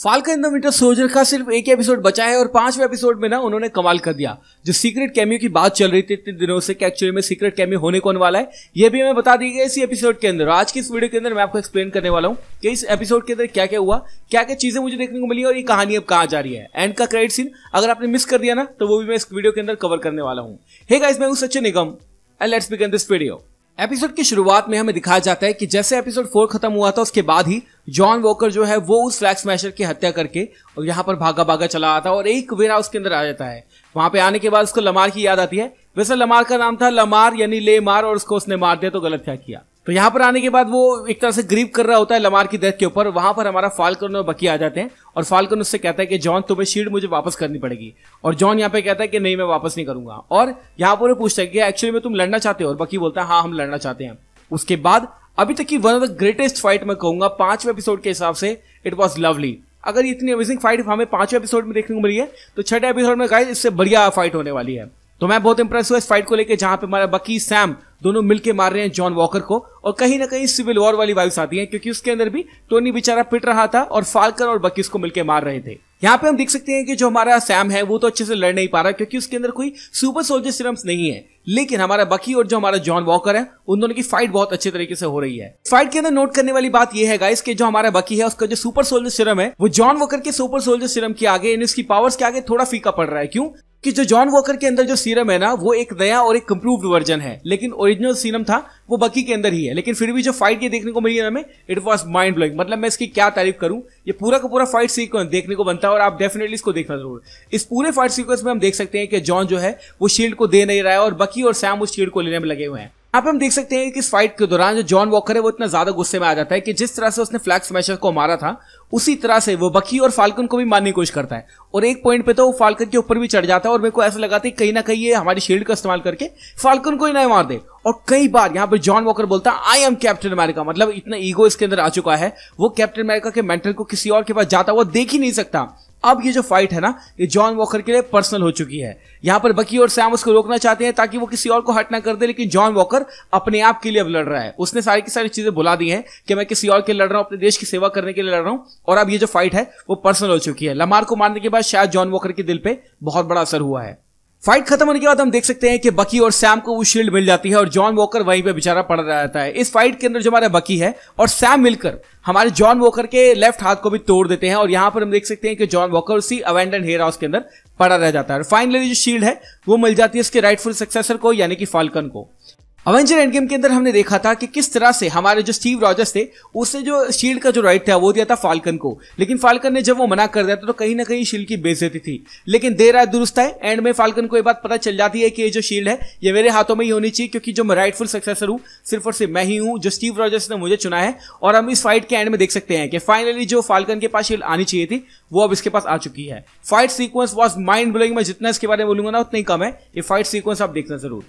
falcon the Winter Soldier का सिर्फ एक एपिसोड बचा है और पांचवें एपिसोड में ना उन्होंने कमाल कर दिया जो सीक्रेट कैमियो की बात चल रही थी इतने दिनों से कि एक्चुअली में सीक्रेट कैमियो होने कौन वाला है ये भी हमें बता दी गई इसी एपिसोड के अंदर आज की इस वीडियो के अंदर मैं आपको एक्सप्लेन करने वाला हूँ कि इस एपिसोड के अंदर क्या क्या हुआ क्या क्या चीजें मुझे देखने को मिली और ये कहानी अब कहाँ जा रही है एंड का क्रेडिट सीन अगर आपने मिस कर दिया ना तो वो भी मैं इस वीडियो के अंदर कवर करने वाला हूँ हे गाइस मैं हूँ Sachin Nigam and let's begin this video episode की शुरुआत में हमें दिखाया जाता है कि जैसे एपिसोड फोर खत्म हुआ था उसके बाद ही जॉन वॉकर जो है वो उस फ्लैग स्मैशर की हत्या करके और यहाँ पर भागा भागा चला आता है और एक वेरा उसके अंदर आ जाता है वहां पे आने के बाद उसको लमार की याद आती है वैसे लमार का नाम था लमार यानी ले मार और उसको उसने मार दिया तो गलत क्या किया तो यहाँ पर आने के बाद वो एक तरह से ग्रीव कर रहा होता है लमार की डेथ के ऊपर वहां पर हमारा फाल्कन और बकी आ जाते हैं और फाल्कन उससे कहता है कि जॉन तुम्हें शील्ड मुझे वापस करनी पड़ेगी और जॉन यहाँ पे कहता है कि नहीं मैं वापस नहीं करूंगा और यहाँ पर पूछता है कि एक्चुअली में तुम लड़ना चाहते हो और बकी बोलता है हाँ हम लड़ना चाहते हैं उसके बाद अभी तक की one of the greatest fight मैं कहूंगा पांचवें एपिसोड के हिसाब से इट वॉज लवली अगर इतनी अमेजिंग फाइट हमें पांचवें एपिसोड में देखने को मिली है तो छठे एपिसोड में गाइस इससे बढ़िया फाइट होने वाली है तो मैं बहुत इंप्रेस हुआ इस फाइट को लेकर जहां पे हमारा बकी सैम दोनों मिलकर मार रहे हैं जॉन वॉकर को और कहीं ना कहीं सिविल वॉर वाली वाइब्स आती है क्योंकि उसके अंदर भी टोनी बेचारा पिट रहा था और फालकर और बकी उसको मिलकर मार रहे थे यहाँ पे हम देख सकते हैं कि जो हमारा सैम है वो तो अच्छे से लड़ नहीं पा रहा क्योंकि उसके अंदर कोई सुपर सोल्जर सिरम्स नहीं है लेकिन हमारा बकी और जो हमारा जॉन वॉकर है उन दोनों की फाइट बहुत अच्छे तरीके से हो रही है फाइट के अंदर नोट करने वाली बात यह है गाइस कि जो हमारा बकी है उसका जो सुपर सोल्जर सिरम है वो जॉन वॉकर के सुपर सोल्जर सिरम के आगे उसकी पावर्स के आगे थोड़ा फीका पड़ रहा है क्यों कि जो जॉन वॉकर के अंदर जो सीरम है ना वो एक नया और एक कंप्रूव्ड वर्जन है लेकिन ओरिजिनल सीरम था वो बकी के अंदर ही है लेकिन फिर भी जो फाइट ये देखने को मिली है हमें इट वॉज माइंड ब्लोइंग मतलब मैं इसकी क्या तारीफ करूं ये पूरा का पूरा फाइट सीक्वेंस देखने को बनता है और आप डेफिनेटली इसको देखना जरूर इस पूरे फाइट सीक्वेंस में हम देख सकते हैं कि जॉन जो है वो शील्ड को दे नहीं रहा है और बकी और सैम उस शील्ड को लेने में लगे हुए हैं आप हम देख सकते हैं कि इस फाइट के दौरान जो जॉन वॉकर है वो इतना ज्यादा गुस्से में आ जाता है कि जिस तरह से उसने फ्लैग स्मैशर को मारा था उसी तरह से वो बकी और फाल्कन को भी मारने की कोशिश करता है और एक पॉइंट पे तो वो फाल्कन के ऊपर भी चढ़ जाता है और मेरे को ऐसा लगा था कहीं ना कहीं ये हमारी शील्ड का इस्तेमाल करके फाल्कन को ही ना मार दे और कई बार यहाँ पर जॉन वॉकर बोलता है आई एम कैप्टन अमेरिका मतलब इतना ईगो इसके अंदर आ चुका है वो कैप्टन अमेरिका के मेंटल को किसी और के पास जाता हुआ देख ही नहीं सकता अब ये जो फाइट है ना ये जॉन वॉकर के लिए पर्सनल हो चुकी है यहां पर बकी और सैम उसको रोकना चाहते हैं ताकि वो किसी और को हट ना कर दे लेकिन जॉन वॉकर अपने आप के लिए अब लड़ रहा है उसने सारी की सारी चीजें बुला दी हैं कि मैं किसी और के लड़ रहा हूं अपने देश की सेवा करने के लिए लड़ रहा हूं और अब ये जो फाइट है वो पर्सनल हो चुकी है लमार को मारने के बाद शायद जॉन वॉकर के दिल पर बहुत बड़ा असर हुआ है फाइट खत्म होने के बाद हम देख सकते हैं कि बकी और सैम को वो शील्ड मिल जाती है और जॉन वॉकर वहीं पे बेचारा पड़ रहता है इस फाइट के अंदर जो हमारा बकी है और सैम मिलकर हमारे जॉन वॉकर के लेफ्ट हाथ को भी तोड़ देते हैं और यहां पर हम देख सकते हैं कि जॉन वॉकर उसी अवेंडन हेयर हाउस के अंदर पड़ा रह जाता है और फाइनली जो शील्ड है वो मिल जाती है इसके राइटफुल सक्सेसर को यानी कि फाल्कन को अवेंजर एंड गेम के अंदर हमने देखा था कि किस तरह से हमारे जो स्टीव रॉजर्स थे उसने जो शील्ड का जो राइट था वो दिया था फाल्कन को लेकिन फाल्कन ने जब वो मना कर दिया था तो कहीं ना कहीं शील्ड की बेजती थी लेकिन देर रात दुरुस्त है एंड में फाल्कन को ये बात पता चल जाती है कि ये जो शील्ड है ये मेरे हाथों में ही होनी चाहिए क्योंकि जो मैं राइटफुल सक्सेसर हूँ सिर्फ और सिर्फ मैं ही हूँ जो स्टीव रॉजर्स ने मुझे चुना है और हम इस फाइट के एंड में देख सकते हैं कि फाइनली जो फाल्कन के पास शील्ड आनी चाहिए थी वो अब इसके पास आ चुकी है fight sequence was mind blowing मैं जितना इसके बारे में बोलूंगा ना उतना ही कम है ये फाइट सीक्वेंस आप देखना जरूर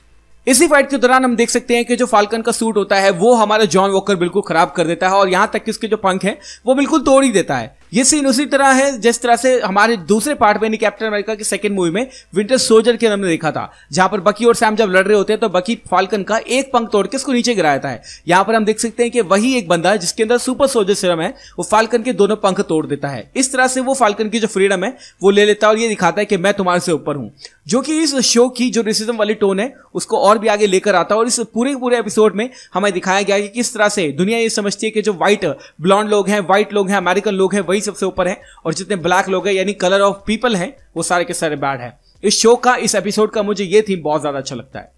इसी फाइट के दौरान हम देख सकते हैं कि जो फाल्कन का सूट होता है वो हमारा जॉन वॉकर बिल्कुल खराब कर देता है और यहां तक कि उसके जो पंख है वो बिल्कुल तोड़ ही देता है ये सीन उसी तरह है जिस तरह से हमारे दूसरे पार्ट में कैप्टन अमेरिका के सेकंड मूवी में विंटर सोल्जर के हमने देखा था जहां पर बकी और सैम जब लड़ रहे होते हैं तो बकी फाल्कन का एक पंख तोड़ के उसको नीचे गिराया है यहां पर हम देख सकते हैं कि वही एक बंदा है जिसके अंदर सुपर सोल्जर सिरम है वो फाल्कन के दोनों पंख तोड़ देता है इस तरह से वो फाल्कन की जो फ्रीडम है वो ले लेता है और ये दिखाता है कि मैं तुम्हारे से ऊपर हूं जो कि इस शो की जो रेसिज्म वाली टोन है उसको और भी आगे लेकर आता है और इस पूरे पूरे एपिसोड में हमें दिखाया गया कि किस तरह से दुनिया ये समझती है कि जो व्हाइट ब्लॉन्ड लोग हैं व्हाइट लोग हैं अमेरिकन लोग हैं वही ही सबसे ऊपर है और जितने ब्लैक लोग हैं यानी कलर ऑफ पीपल हैं वो सारे के सारे बैड हैं इस शो का इस एपिसोड का मुझे ये थीम बहुत ज्यादा अच्छा लगता है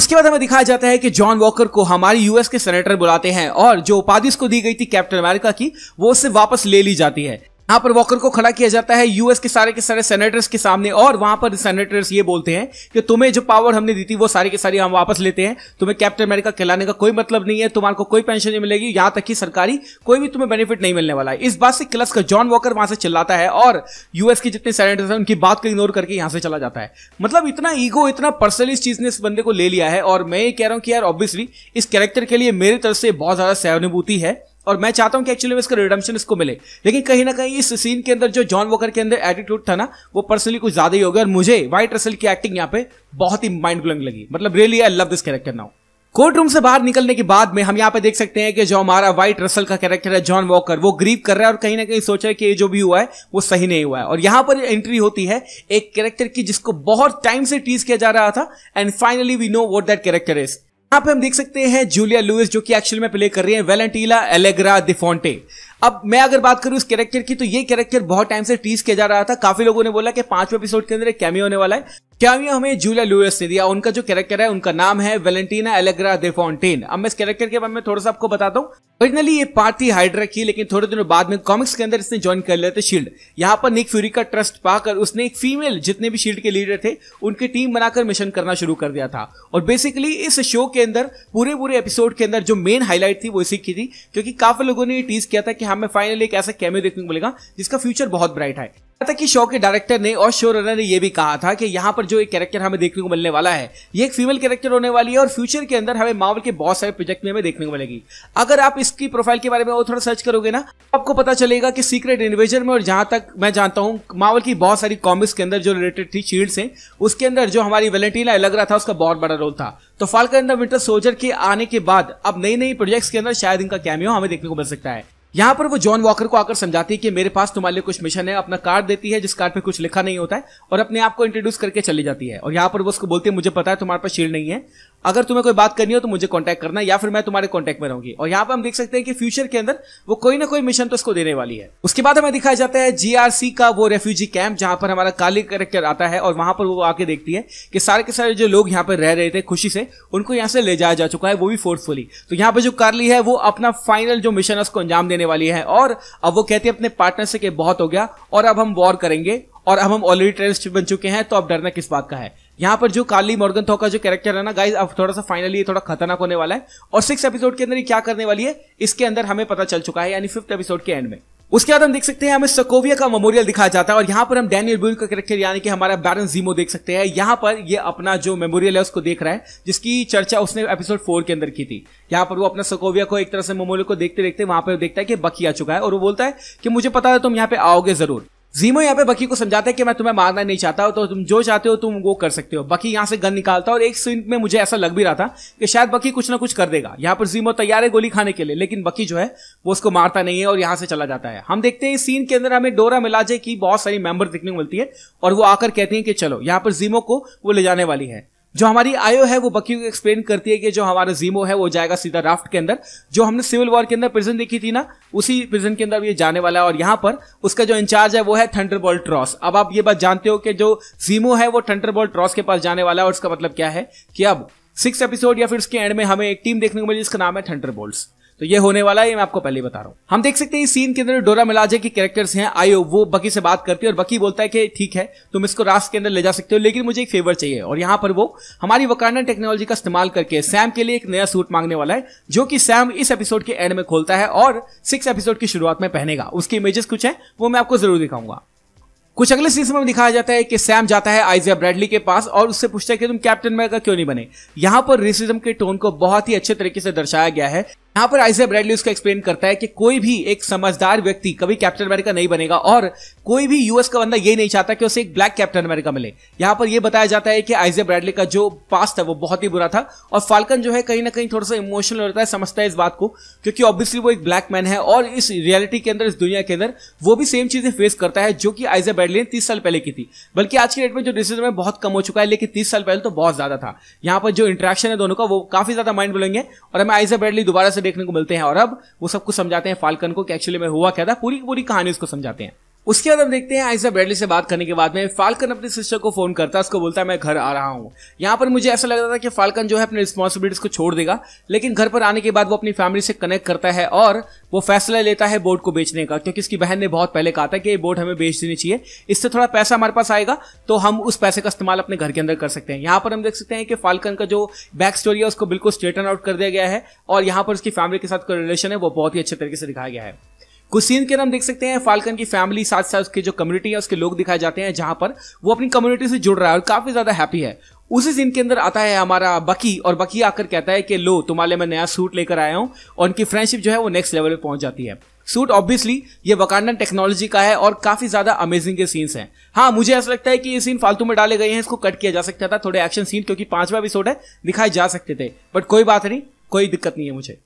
उसके बाद हमें दिखाया जाता है कि जॉन वॉकर को हमारे यूएस के सेनेटर बुलाते हैं और जो उपाधि उसको दी गई थी कैप्टन अमेरिका की वो उससे वापस ले ली जाती है यहाँ पर वॉकर को खड़ा किया जाता है यूएस के सारे के सारे सेनेटर्स के सामने और वहां पर सेनेटर्स ये बोलते हैं कि तुम्हें जो पावर हमने दी थी वो सारी के सारी हम वापस लेते हैं तुम्हें कैप्टन अमेरिका कहलाने का कोई मतलब नहीं है तुम्हारे को कोई पेंशन नहीं मिलेगी यहां तक कि सरकारी कोई भी तुम्हें बेनिफिट नहीं मिलने वाला है इस बात से क्लस का जॉन वॉकर वहां से चिल्लाता है और यूएस के जितने सेनेटर्स हैं उनकी बात को इग्नोर करके यहां से चला जाता है मतलब इतना ईगो इतना पर्सनल इस चीज ने इस बंदे को ले लिया है और मैं ये कह रहा हूं कि यार ऑब्वियसली इस कैरेक्टर के लिए मेरी तरफ से बहुत ज्यादा सहानुभूति है और मैं चाहता हूं कि एक्चुअली में इसका रिडम्शन इसको मिले लेकिन कहीं ना कहीं इस सीन के अंदर जो जॉन वॉकर के अंदर एटीट्यूड था ना वो पर्सनली कुछ ज्यादा ही हो गया और मुझे व्हाइट रसल की एक्टिंग यहाँ पे बहुत ही माइंड ब्लोइंग लगी मतलब really I love this character now courtroom से बाहर निकलने के बाद में हम यहाँ पे देख सकते हैं कि जो हमारा व्हाइट रसल का कैरेक्टर है जॉन वॉकर वो ग्रीव कर रहा है और कहीं ना कहीं सोच रहा है कि ये जो भी हुआ है वो सही नहीं हुआ है और यहाँ पर एंट्री होती है एक कैरेक्टर की जिसको बहुत टाइम से टीज किया जा रहा था and finally we know what that character is यहां पे हम देख सकते हैं जूलिया लुइस जो कि एक्चुअली में प्ले कर रही है वेलेंटीला एलेग्रा दिफोंटे अब मैं अगर बात करूं इस कैरेक्टर की तो ये कैरेक्टर बहुत टाइम से टीज किया जा रहा था काफी लोगों ने बोला कि पांचवें एपिसोड के अंदर कैमी होने वाला है कैमियो हमें जूलिया लुइस ने दिया उनका जो कैरेक्टर है उनका नाम है वेलेंटीना एलेग्रा दे फाउंटेन अब मैं इस कैरेक्टर के बारे में थोड़ा सा आपको बताता हूँ ओरिजिनली ये पार्टी हाइड्रा की लेकिन थोड़े दिनों बाद में कॉमिक्स के अंदर इसने ज्वाइन कर लेते शील्ड यहाँ पर निक फ्यूरी का ट्रस्ट पाकर उसने एक फीमेल जितने भी शील्ड के लीडर थे उनकी टीम बनाकर मिशन करना शुरू कर दिया था और बेसिकली इस शो के अंदर पूरे पूरे एपिसोड के अंदर जो मेन हाईलाइट थी वो इसी की थी क्योंकि काफी लोगों ने टीज किया था कि हमें फाइनली एक ऐसा कैमियो देखने को मिलेगा जिसका फ्यूचर बहुत ब्राइट है तक कि शो के डायरेक्टर ने और शो रनर ने यह भी कहा था कि यहाँ पर जो एक कैरेक्टर हमें देखने को मिलने वाला है ये एक फीमेल कैरेक्टर होने वाली है और फ्यूचर के अंदर हमें मावल के बहुत सारे प्रोजेक्ट में हमें देखने को मिलेगी अगर आप इसकी प्रोफाइल के बारे में और थोड़ा सर्च करोगे ना आपको पता चलेगा कि सीक्रेट इन्वेजर में और जहां तक मैं जानता हूँ मावल की बहुत सारी कॉमिक्स के अंदर जो रिलेटेड थी शील्ड से उसके अंदर जो हमारी वेलेंटीना लग रहा था उसका बहुत बड़ा रोल था तो फाल्कन द विंटर सोल्जर के आने के बाद अब नई नई प्रोजेक्ट्स के अंदर शायद इनका कैमियो हमें देखने को मिल सकता है यहां पर वो जॉन वॉकर को आकर समझाती है कि मेरे पास तुम्हारे लिए कुछ मिशन है अपना कार्ड देती है जिस कार्ड पे कुछ लिखा नहीं होता है और अपने आप को इंट्रोड्यूस करके चली जाती है और यहां पर वो उसको बोलती है मुझे पता है तुम्हारे पास शील्ड नहीं है अगर तुम्हें कोई बात करनी हो तो मुझे कॉन्टैक्ट करना या फिर मैं तुम्हारे कॉन्टैक्ट में रहूंगी और यहाँ पर हम देख सकते हैं कि फ्यूचर के अंदर वो कोई ना कोई मिशन तो उसको देने वाली है उसके बाद हमें दिखाया जाता है जीआरसी का वो रेफ्यूजी कैंप जहां पर हमारा काली करेक्टर आता है और वहां पर वो आके देखती है कि सारे के सारे जो लोग यहाँ पर रह रहे थे खुशी से उनको यहाँ से ले जाया जा चुका है वो भी फोर्सफुली तो यहाँ पर जो कार्ली है वो अपना फाइनल जो मिशन है उसको अंजाम देने वाली है और अब वो कहती है अपने पार्टनर से कि बहुत हो गया और अब हम वॉर करेंगे और अब हम ऑलरेडी टेररिस्ट बन चुके हैं तो अब डरना किस बात का है यहाँ पर जो काली मॉर्गन थो का जो कैरेक्टर है ना गाइज अब थोड़ा सा फाइनली थोड़ा खतरनाक होने वाला है और सिक्स एपिसोड के अंदर ये क्या करने वाली है इसके अंदर हमें पता चल चुका है यानी फिफ्थ एपिसोड के एंड में उसके बाद हम देख सकते हैं हमें सकोविया का मेमोरियल दिखाया जाता है और यहाँ पर हम डैनियल ब्यूल का कैरेक्टर यानी कि हमारा बैरन जीमो देख सकते हैं यहाँ पर ये अपना जो मेमोरियल है उसको देख रहा है जिसकी चर्चा उसने एपिसोड फोर के अंदर की थी यहाँ पर वो अपना सकोविया को एक तरह से मेमोरियल को देखते देखते वहां पर देखता है कि बकी आ चुका है और वो बोलता है कि मुझे पता है तुम यहाँ पे आओगे जरूर जीमो यहाँ पे बकी को समझाता है कि मैं तुम्हें मारना नहीं चाहता तो तुम जो चाहते हो तुम वो कर सकते हो बकी यहाँ से गन निकालता और एक सीन में मुझे ऐसा लग भी रहा था कि शायद बकी कुछ ना कुछ कर देगा यहाँ पर जीमो तैयार है गोली खाने के लिए लेकिन बकी जो है वो उसको मारता नहीं है और यहाँ से चला जाता है हम देखते हैं इस सीन के अंदर हमें डोरा मिलाजे की बहुत सारी मेंबर देखने को मिलती है और वो आकर कहती है कि चलो यहाँ पर जीमो को वो ले जाने वाली है जो हमारी आयो है वो बकी एक्सप्लेन करती है कि जो हमारा जीमो है वो जाएगा सीधा राफ्ट के अंदर जो हमने सिविल वॉर के अंदर प्रिजन देखी थी ना उसी प्रिजन के अंदर ये जाने वाला है और यहाँ पर उसका जो इंचार्ज है वो है थंडरबोल्ट ट्रॉस अब आप ये बात जानते हो कि जो जीमो है वो बॉल ट्रॉस के पास जाने वाला है और उसका मतलब क्या है कि अब सिक्स एपिसोड या फिर उसके एंड में हमें एक टीम देखने को मिली जिसका नाम है थंडरबोल्ट्स तो ये होने वाला है मैं आपको पहले बता रहा हूँ हम देख सकते हैं इस सीन के अंदर डोरा मिलाजे के कैरेक्टर्स हैं आयो वो बकी से बात करती है और बकी बोलता है कि ठीक है तुम इसको रास के अंदर ले जा सकते हो लेकिन मुझे एक फेवर चाहिए और यहाँ पर वो हमारी वकांडा टेक्नोलॉजी का इस्तेमाल करके सैम के लिए एक नया सूट मांगने वाला है जो कि सैम इस एपिसोड के एंड में खोलता है और सिक्स एपिसोड की शुरुआत में पहनेगा उसके इमेजेस कुछ है वो मैं आपको जरूर दिखाऊंगा कुछ अगले सीजन में दिखाया जाता है कि सैम जाता है आइजिया ब्रैडली के पास और उससे पूछता है कि तुम कैप्टन अमेरिका क्यों नहीं बने यहां पर रेसिज्म के टोन को बहुत ही अच्छे तरीके से दर्शाया गया है यहाँ पर आइजे ब्रैडली उसको एक्सप्लेन करता है कि कोई भी एक समझदार व्यक्ति कभी कैप्टन अमेरिका नहीं बनेगा और कोई भी यूएस का बंदा ये नहीं चाहता कि उसे एक ब्लैक कैप्टन अमेरिका मिले यहाँ पर यह बताया जाता है कि आइजे ब्रैडली का जो पास्ट है वो बहुत ही बुरा था और फाल्कन जो है कहीं ना कहीं थोड़ा सा इमोशनल होता है समझता है इस बात को क्योंकि ऑब्वियसली वो एक ब्लैक मैन है और इस रियलिटी के अंदर इस दुनिया के अंदर वो भी सेम चीजें फेस करता है जो कि आइजे ब्रैडली ने तीस साल पहले की थी बल्कि आज की डेट में जो डिसीजन है बहुत कम हो चुका है लेकिन तीस साल पहले तो बहुत ज्यादा था यहाँ पर जो इंट्रैक्शन है दोनों का वो काफी ज्यादा माइंड ब्लोइंग है और हमें आइजे ब्रैडली दोबारा से से देखने को मिलते हैं और अब वो सब कुछ समझाते हैं फाल्कन को कि एक्चुअली में हुआ क्या था पूरी पूरी कहानी उसको समझाते हैं उसके बाद हम देखते हैं आइजा बैडली से बात करने के बाद में फाल्कन अपने सिस्टर को फोन करता है उसको बोलता है मैं घर आ रहा हूँ यहाँ पर मुझे ऐसा लग रहा था कि फाल्कन जो है अपने रिस्पॉन्सिबिलिटीज को छोड़ देगा लेकिन घर पर आने के बाद वो अपनी फैमिली से कनेक्ट करता है और वो फैसला लेता है बोट को बेचने का क्योंकि इसकी बहन ने बहुत पहले कहा था कि ये बोट हमें बेच देनी चाहिए इससे थोड़ा पैसा हमारे पास आएगा तो हम उस पैसे का इस्तेमाल अपने घर के अंदर कर सकते हैं यहाँ पर हम देख सकते हैं कि फाल्कन का जो बैक स्टोरी है उसको बिल्कुल स्ट्रेटन आउट कर दिया गया है और यहाँ पर उसकी फैमिली के साथ रिलेशन है वो बहुत ही अच्छे तरीके से दिखाया गया है कुछ सीन के हम देख सकते हैं फाल्कन की फैमिली साथ साथ उसके जो कम्युनिटी है उसके लोग दिखाए जाते हैं जहां पर वो अपनी कम्युनिटी से जुड़ रहा है और काफी ज्यादा हैप्पी है उसी सीन के अंदर आता है हमारा बकी और बकी आकर कहता है कि लो तुम्हारे मैं नया सूट लेकर आया हूँ और उनकी फ्रेंडशिप जो है वो नेक्स्ट लेवल पे पहुंच जाती है सूट ऑब्वियसली ये वकांडन टेक्नोलॉजी का है और काफी ज्यादा अमेजिंग के सीन्स हैं हाँ मुझे ऐसा लगता है कि ये सीन फालतू में डाले गए हैं इसको कट किया जा सकता था थोड़े एक्शन सीन क्योंकि पांचवा एपिसोड है दिखाए जा सकते थे बट कोई बात नहीं कोई दिक्कत नहीं है मुझे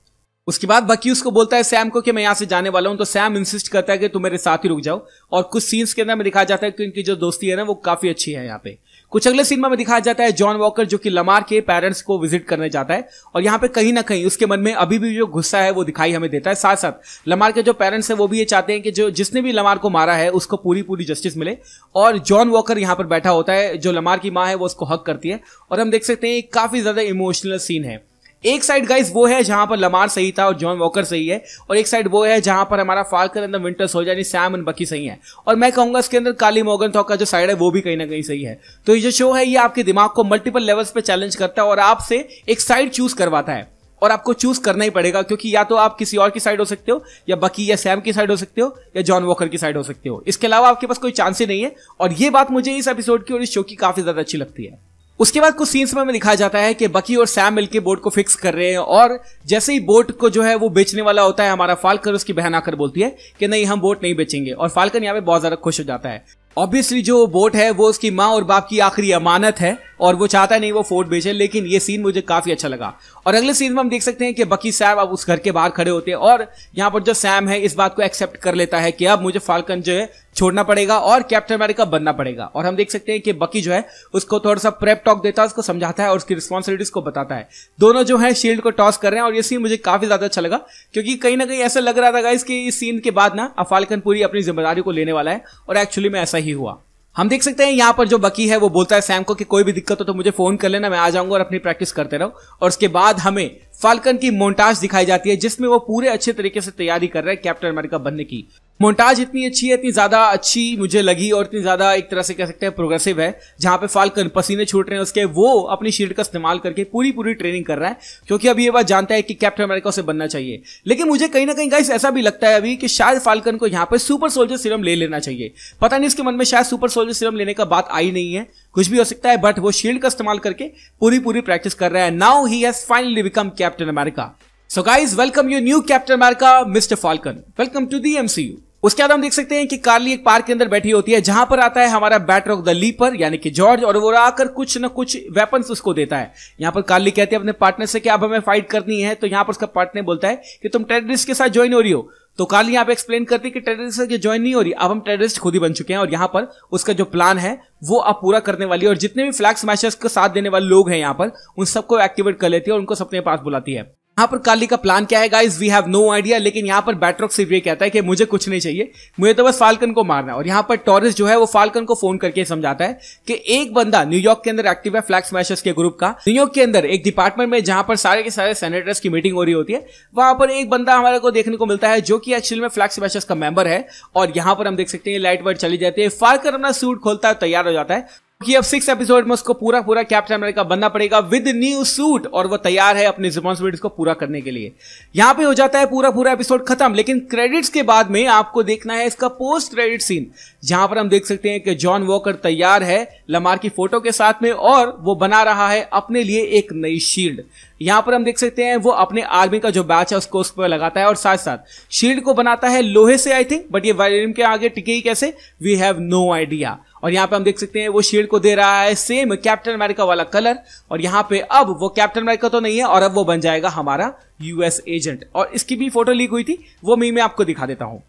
उसके बाद बकी उसको बोलता है सैम को कि मैं यहाँ से जाने वाला हूँ तो सैम इंसिस्ट करता है कि तुम मेरे साथ ही रुक जाओ और कुछ सीन्स के अंदर में दिखाया जाता है कि उनकी जो दोस्ती है ना वो काफी अच्छी है यहाँ पे कुछ अगले सीन में दिखाया जाता है जॉन वॉकर जो कि लमार के पेरेंट्स को विजिट करने जाता है और यहाँ पे कहीं ना कहीं उसके मन में अभी भी जो गुस्सा है वो दिखाई हमें देता है साथ साथ लमार के जो पेरेंट्स है वो भी ये चाहते हैं कि जो जिसने भी लमार को मारा है उसको पूरी पूरी जस्टिस मिले और जॉन वॉकर यहाँ पर बैठा होता है जो लमार की माँ है वो उसको हक करती है और हम देख सकते हैं काफी ज्यादा इमोशनल सीन है एक साइड गाइज वो है जहां पर लमार सही था और जॉन वॉकर सही है और एक साइड वो है जहां पर हमारा फाल्कन एंड विंटर सोल्जर यानी सैम एंड बकी सही है और मैं कहूंगा इसके अंदर काली मोगन थॉक का जो साइड है वो भी कहीं ना कहीं सही है तो ये जो शो है ये आपके दिमाग को मल्टीपल लेवल्स पे चैलेंज करता है और आपसे एक साइड चूज करवाता है और आपको चूज करना ही पड़ेगा क्योंकि या तो आप किसी और की साइड हो सकते हो या बकी या सैम की साइड हो सकते हो या जॉन वॉकर की साइड हो सकते हो इसके अलावा आपके पास कोई चांस ही नहीं है और ये बात मुझे इस एपिसोड की और इस शो की काफी ज्यादा अच्छी लगती है उसके बाद कुछ सीन्स में दिखाया जाता है कि बकी और सैम मिलके बोट को फिक्स कर रहे हैं और जैसे ही बोट को जो है वो बेचने वाला होता है हमारा फाल्कन उसकी बहन आकर बोलती है कि नहीं हम बोट नहीं बेचेंगे और फाल्कन यहाँ पे बहुत ज्यादा खुश हो जाता है ऑब्वियसली जो बोट है वो उसकी माँ और बाप की आखिरी अमानत है और वो चाहता नहीं वो फोर्ट बेचे लेकिन ये सीन मुझे काफी अच्छा लगा और अगले सीन में हम देख सकते हैं कि बकी सैम अब उस घर के बाहर खड़े होते हैं और यहाँ पर जो सैम है इस बात को एक्सेप्ट कर लेता है कि अब मुझे फाल्कन जो है छोड़ना पड़ेगा और कैप्टन अमेरिका बनना पड़ेगा और हम देख सकते हैं कि बकी जो है उसको थोड़ा सा प्रेप टॉक देता है उसको समझाता है और उसकी रिस्पॉन्सिबिलिटीज को बताता है दोनों जो है शील्ड को टॉस कर रहे हैं और ये सीन मुझे काफी ज्यादा अच्छा लगा क्योंकि कहीं ना कहीं ऐसा लग रहा था गाइस कि इस सीन के बाद ना अफालकन पूरी अपनी जिम्मेदारी को लेने वाला है और एक्चुअली में ऐसा ही हुआ हम देख सकते हैं यहाँ पर जो बकी है वो बोलता है सैम को कि कोई भी दिक्कत हो तो मुझे फोन कर लेना मैं आ जाऊंगा और अपनी प्रैक्टिस करते रहो और उसके बाद हमें फाल्कन की मोन्टाज दिखाई जाती है जिसमें वो पूरे अच्छे तरीके से तैयारी कर रहा है कैप्टन अमेरिका बनने की मोन्टाज इतनी अच्छी है इतनी ज्यादा अच्छी मुझे लगी और इतनी ज्यादा एक तरह से कह सकते हैं प्रोग्रेसिव है जहां पे फाल्कन पसीने छूट रहे हैं उसके वो अपनी शील्ड का इस्तेमाल करके पूरी पूरी ट्रेनिंग कर रहा है क्योंकि अभी ये बात जानता है कि कैप्टन अमेरिका उसे बनना चाहिए लेकिन मुझे कहीं ना कहीं गाइस ऐसा भी लगता है अभी कि शायद फाल्कन को यहाँ पे सुपर सोल्जर सिरम ले लेना चाहिए पता नहीं इसके मन में शायद सुपर सोल्जर सिरम लेने का बात आई नहीं है कुछ भी हो सकता है बट वो शील्ड का इस्तेमाल करके पूरी पूरी प्रैक्टिस कर रहा है now he has finally become Captain America so guys welcome you new Captain America mister Falcon welcome to the MCU उसके बाद हम देख सकते हैं कि कार्ली एक पार्क के अंदर बैठी होती है जहां पर आता है हमारा बैटर ऑफ द लीपर यानी कि जॉर्ज और वो आकर कुछ ना कुछ वेपन उसको देता है यहां पर कार्ली कहती है अपने पार्टनर से कि अब हमें फाइट करनी है तो यहां पर उसका पार्टनर बोलता है कि तुम टेररिस्ट के साथ ज्वाइन हो रही हो तो काल यहाँ पे एक्सप्लेन करती कि टेररिस्ट की ज्वाइन नहीं हो रही अब हम टेररिस्ट खुद ही बन चुके हैं और यहाँ पर उसका जो प्लान है वो अब पूरा करने वाली है और जितने भी फ्लैग स्मैशर्स का साथ देने वाले लोग हैं यहाँ पर उन सबको एक्टिवेट कर लेती है और उनको सबके पास बुलाती है यहाँ पर काली का प्लान क्या है guys we have no idea लेकिन यहाँ पर बैटरॉक सिर्फ ये कहता है कि मुझे कुछ नहीं चाहिए मुझे तो बस फाल्कन को मारना है और यहाँ पर टॉरिस जो है वो फाल्कन को फोन करके समझाता है कि एक बंदा न्यूयॉर्क के अंदर एक्टिव है फ्लैग स्मैशर्स के ग्रुप का न्यूयॉर्क के अंदर एक डिपार्टमेंट में जहां पर सारे के सारे सेनेटर्स की मीटिंग हो रही होती है वहां पर एक बंदा हमारे को देखने को मिलता है जो कि एक्चुअल में फ्लैग स्मैशर्स का मेंबर है और यहाँ पर हम देख सकते हैं लाइट वाइट चली जाती है फाल्कन अपना सूट खोलता है तैयार हो जाता है कि अब सिक्स एपिसोड में उसको पूरा पूरा कैप्टन अमेरिका बनना पड़ेगा विद न्यू सूट और वो तैयार है अपनी रिस्पॉन्सिबिलिटीज को पूरा करने के लिए यहां पे हो जाता है पूरा पूरा एपिसोड खत्म लेकिन क्रेडिट्स के बाद में आपको देखना है इसका पोस्ट क्रेडिट सीन जहां पर हम देख सकते हैं कि जॉन वॉकर तैयार है लमार की फोटो के साथ में और वो बना रहा है अपने लिए एक नई शील्ड यहां पर हम देख सकते हैं वो अपने आर्मी का जो बैच है उसको उस पर लगाता है और साथ साथ शील्ड को बनाता है लोहे से आई थिंक बट ये वायरियम के आगे टिके ही कैसे वी हैव नो आइडिया और यहाँ पे हम देख सकते हैं वो शील्ड को दे रहा है सेम कैप्टन अमेरिका वाला कलर और यहाँ पे अब वो कैप्टन अमेरिका तो नहीं है और अब वो बन जाएगा हमारा यूएस एजेंट और इसकी भी फोटो लीक हुई थी वो मैं आपको दिखा देता हूँ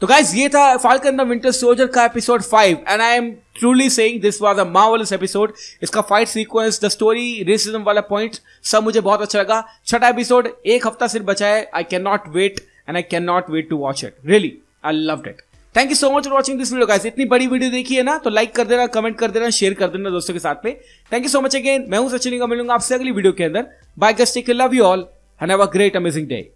तो गाइज ये था फाल्कन द विंटर सोल्जर का episode five and I am truly saying this was a marvellous episode इसका fight sequence the story racism वाला पॉइंट सब मुझे बहुत अच्छा लगा छठा एपिसोड एक हफ्ता सिर्फ बचा है I can not wait and I can not wait to watch it really I love it thank you so much for watching this video guys इतनी बड़ी वीडियो देखी है ना तो लाइक कर देना कमेंट कर देना शेयर कर देना दोस्तों के साथ में thank you so much again मैं हूं सचिन का मिलूंगा आपसे अगली वीडियो के अंदर बाय गस्टिक love you all have a great amazing day